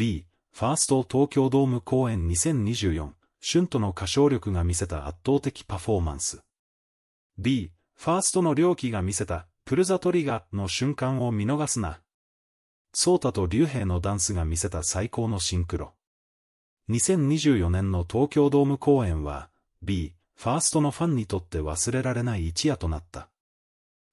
B、ファースト東京ドーム公演2024、春との歌唱力が見せた圧倒的パフォーマンス。B、ファーストの良機が見せた、プルザトリガーの瞬間を見逃すな。ソータと竜兵のダンスが見せた最高のシンクロ。2024年の東京ドーム公演は、B、ファーストのファンにとって忘れられない一夜となった。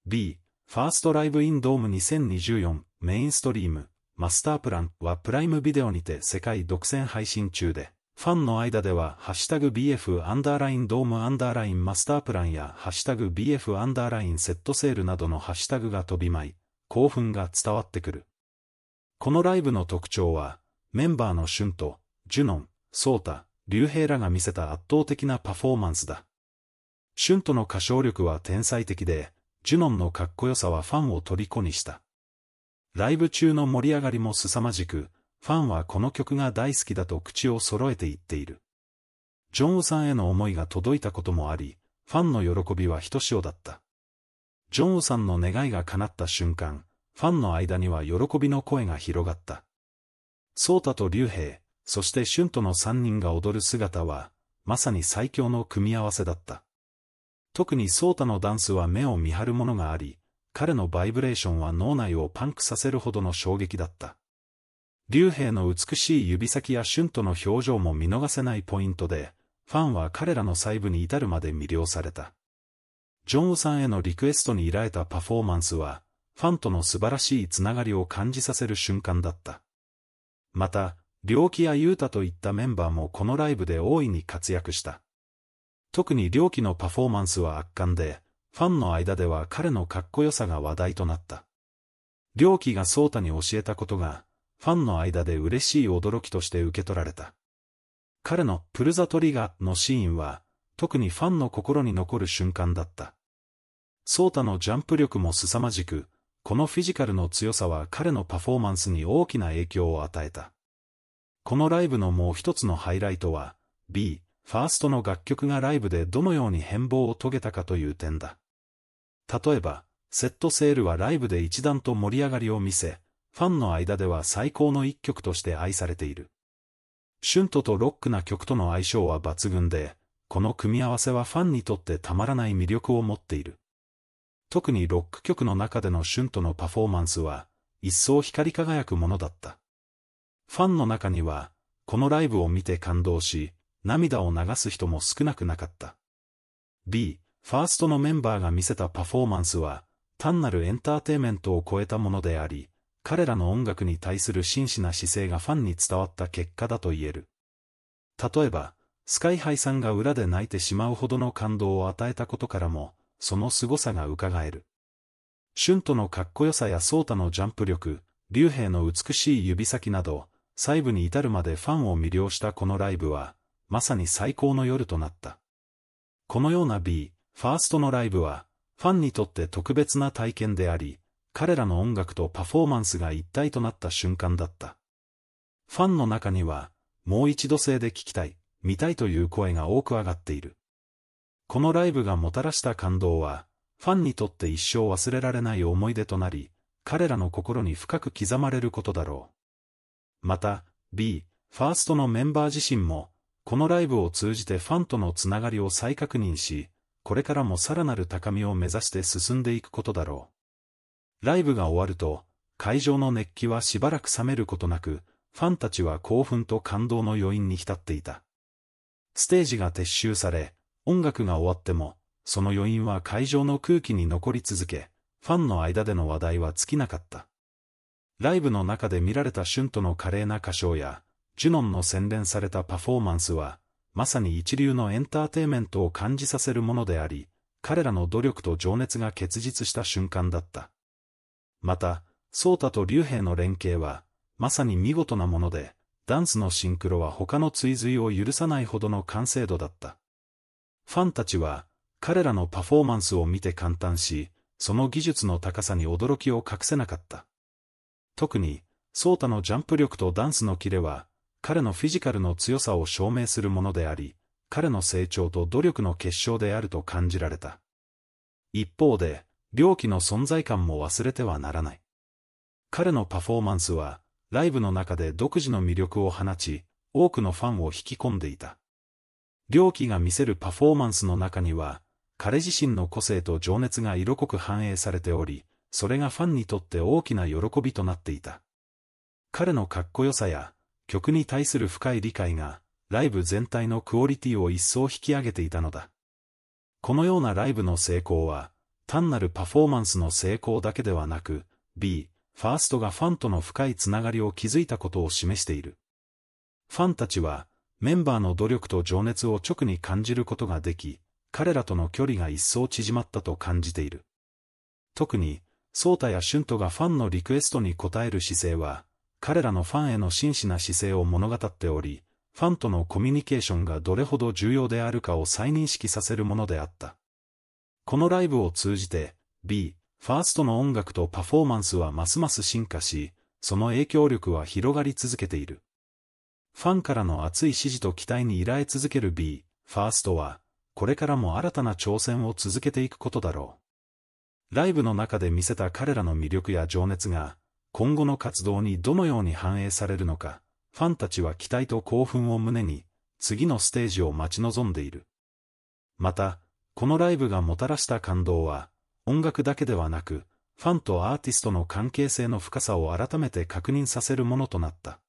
B、ファーストライブインドーム2024メインストリームマスタープランはプライムビデオにて世界独占配信中で、ファンの間では、ハッシュタグ BF アンダーラインドームアンダーラインマスタープランや、ハッシュタグ BF アンダーラインセットセールなどのハッシュタグが飛び舞い、興奮が伝わってくる。このライブの特徴は、メンバーのシュンと、ジュノン、ソータ、リュウヘイらが見せた圧倒的なパフォーマンスだ。シュンとの歌唱力は天才的で、ジュノンのかっこよさはファンを虜にした。ライブ中の盛り上がりも凄まじく、ファンはこの曲が大好きだと口を揃えて言っている。ジョンウさんへの思いが届いたこともあり、ファンの喜びはひとしおだった。ジョンウさんの願いが叶った瞬間、ファンの間には喜びの声が広がった。ソータとリュウヘイ、そしてシュントの3人が踊る姿は、まさに最強の組み合わせだった。特にソータのダンスは目を見張るものがあり、彼のバイブレーションは脳内をパンクさせるほどの衝撃だった。竜兵の美しい指先やシュンとの表情も見逃せないポイントで、ファンは彼らの細部に至るまで魅了された。ジョンウさんへのリクエストに依頼たパフォーマンスは、ファンとの素晴らしいつながりを感じさせる瞬間だった。また、良気やユータといったメンバーもこのライブで大いに活躍した。特に良気のパフォーマンスは圧巻で、ファンの間では彼のかっこよさが話題となった。良輝がソータに教えたことが、ファンの間で嬉しい驚きとして受け取られた。彼のプルザトリガのシーンは、特にファンの心に残る瞬間だった。ソータのジャンプ力も凄まじく、このフィジカルの強さは彼のパフォーマンスに大きな影響を与えた。このライブのもう一つのハイライトは、B、ファーストの楽曲がライブでどのように変貌を遂げたかという点だ。例えば、セットセールはライブで一段と盛り上がりを見せ、ファンの間では最高の一曲として愛されている。シュントとロックな曲との相性は抜群で、この組み合わせはファンにとってたまらない魅力を持っている。特にロック曲の中でのシュントのパフォーマンスは、一層光り輝くものだった。ファンの中には、このライブを見て感動し、涙を流す人も少なくなかった。ファーストのメンバーが見せたパフォーマンスは、単なるエンターテイメントを超えたものであり、彼らの音楽に対する真摯な姿勢がファンに伝わった結果だと言える。例えば、スカイハイさんが裏で泣いてしまうほどの感動を与えたことからも、その凄さが伺える。シュントのかっこよさやソータのジャンプ力、竜兵の美しい指先など、細部に至るまでファンを魅了したこのライブは、まさに最高の夜となった。このような B、ファーストのライブは、ファンにとって特別な体験であり、彼らの音楽とパフォーマンスが一体となった瞬間だった。ファンの中には、もう一度性で聞きたい、見たいという声が多く上がっている。このライブがもたらした感動は、ファンにとって一生忘れられない思い出となり、彼らの心に深く刻まれることだろう。また、B、ファーストのメンバー自身も、このライブを通じてファンとのつながりを再確認し、これからもさらなる高みを目指して進んでいくことだろう。ライブが終わると、会場の熱気はしばらく冷めることなく、ファンたちは興奮と感動の余韻に浸っていた。ステージが撤収され、音楽が終わっても、その余韻は会場の空気に残り続け、ファンの間での話題は尽きなかった。ライブの中で見られたシュントの華麗な歌唱や、ジュノンの洗練されたパフォーマンスは、まさに一流のエンターテイメントを感じさせるものであり、彼らの努力と情熱が結実した瞬間だった。また、ソータと竜兵の連携は、まさに見事なもので、ダンスのシンクロは他の追随を許さないほどの完成度だった。ファンたちは、彼らのパフォーマンスを見て感嘆し、その技術の高さに驚きを隠せなかった。特に、ソータのジャンプ力とダンスのキレは、彼のフィジカルの強さを証明するものであり、彼の成長と努力の結晶であると感じられた。一方で、病気の存在感も忘れてはならない。彼のパフォーマンスは、ライブの中で独自の魅力を放ち、多くのファンを引き込んでいた。良気が見せるパフォーマンスの中には、彼自身の個性と情熱が色濃く反映されており、それがファンにとって大きな喜びとなっていた。彼のかっこよさや、曲に対する深い理解が、ライブ全体のクオリティを一層引き上げていたのだ。このようなライブの成功は、単なるパフォーマンスの成功だけではなく、B、ファーストがファンとの深いつながりを築いたことを示している。ファンたちは、メンバーの努力と情熱を直に感じることができ、彼らとの距離が一層縮まったと感じている。特に、ソータやシュントがファンのリクエストに応える姿勢は、彼らのファンへの真摯な姿勢を物語っており、ファンとのコミュニケーションがどれほど重要であるかを再認識させるものであった。このライブを通じて、B、ファーストの音楽とパフォーマンスはますます進化し、その影響力は広がり続けている。ファンからの熱い支持と期待に依頼続ける B、ファーストは、これからも新たな挑戦を続けていくことだろう。ライブの中で見せた彼らの魅力や情熱が、今後の活動にどのように反映されるのか、ファンたちは期待と興奮を胸に、次のステージを待ち望んでいる。また、このライブがもたらした感動は、音楽だけではなく、ファンとアーティストの関係性の深さを改めて確認させるものとなった。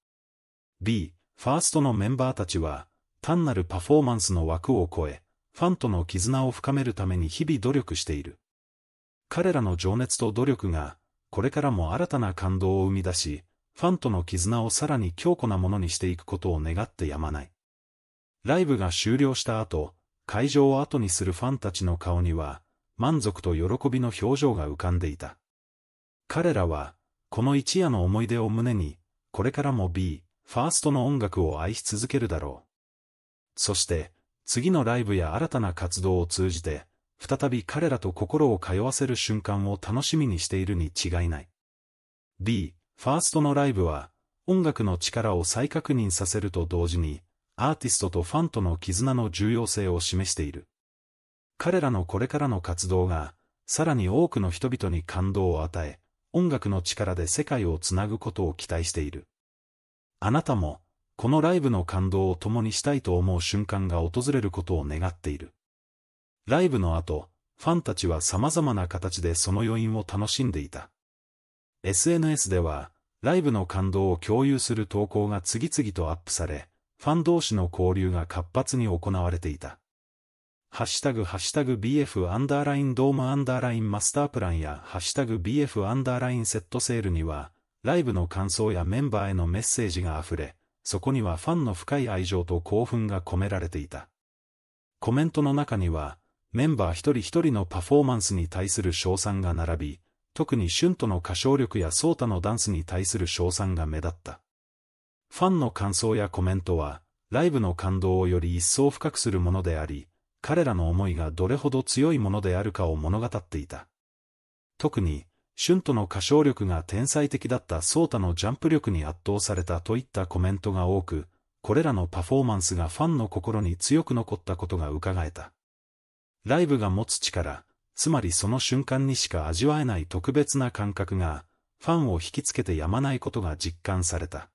B、ファーストのメンバーたちは、単なるパフォーマンスの枠を超え、ファンとの絆を深めるために日々努力している。彼らの情熱と努力が、これからも新たな感動を生み出し、ファンとの絆をさらに強固なものにしていくことを願ってやまない。ライブが終了した後、会場を後にするファンたちの顔には、満足と喜びの表情が浮かんでいた。彼らは、この一夜の思い出を胸に、これからも B、ファーストの音楽を愛し続けるだろう。そして、次のライブや新たな活動を通じて、再び彼らと心を通わせる瞬間を楽しみにしているに違いない。B、ファーストのライブは、音楽の力を再確認させると同時に、アーティストとファンとの絆の重要性を示している。彼らのこれからの活動が、さらに多くの人々に感動を与え、音楽の力で世界をつなぐことを期待している。あなたも、このライブの感動を共にしたいと思う瞬間が訪れることを願っている。ライブの後、ファンたちは様々な形でその余韻を楽しんでいた。SNS では、ライブの感動を共有する投稿が次々とアップされ、ファン同士の交流が活発に行われていた。ハッシュタグハッシュタグ BF アンダーラインドームアンダーラインマスタープランやハッシュタグ BF アンダーラインセットセールには、ライブの感想やメンバーへのメッセージが溢れ、そこにはファンの深い愛情と興奮が込められていた。コメントの中には、メンバー一人一人のパフォーマンスに対する賞賛が並び、特にシュントの歌唱力やソータのダンスに対する賞賛が目立った。ファンの感想やコメントは、ライブの感動をより一層深くするものであり、彼らの思いがどれほど強いものであるかを物語っていた。特に、シュントの歌唱力が天才的だったソータのジャンプ力に圧倒されたといったコメントが多く、これらのパフォーマンスがファンの心に強く残ったことが伺えた。ライブが持つ力、つまりその瞬間にしか味わえない特別な感覚が、ファンを引きつけてやまないことが実感された。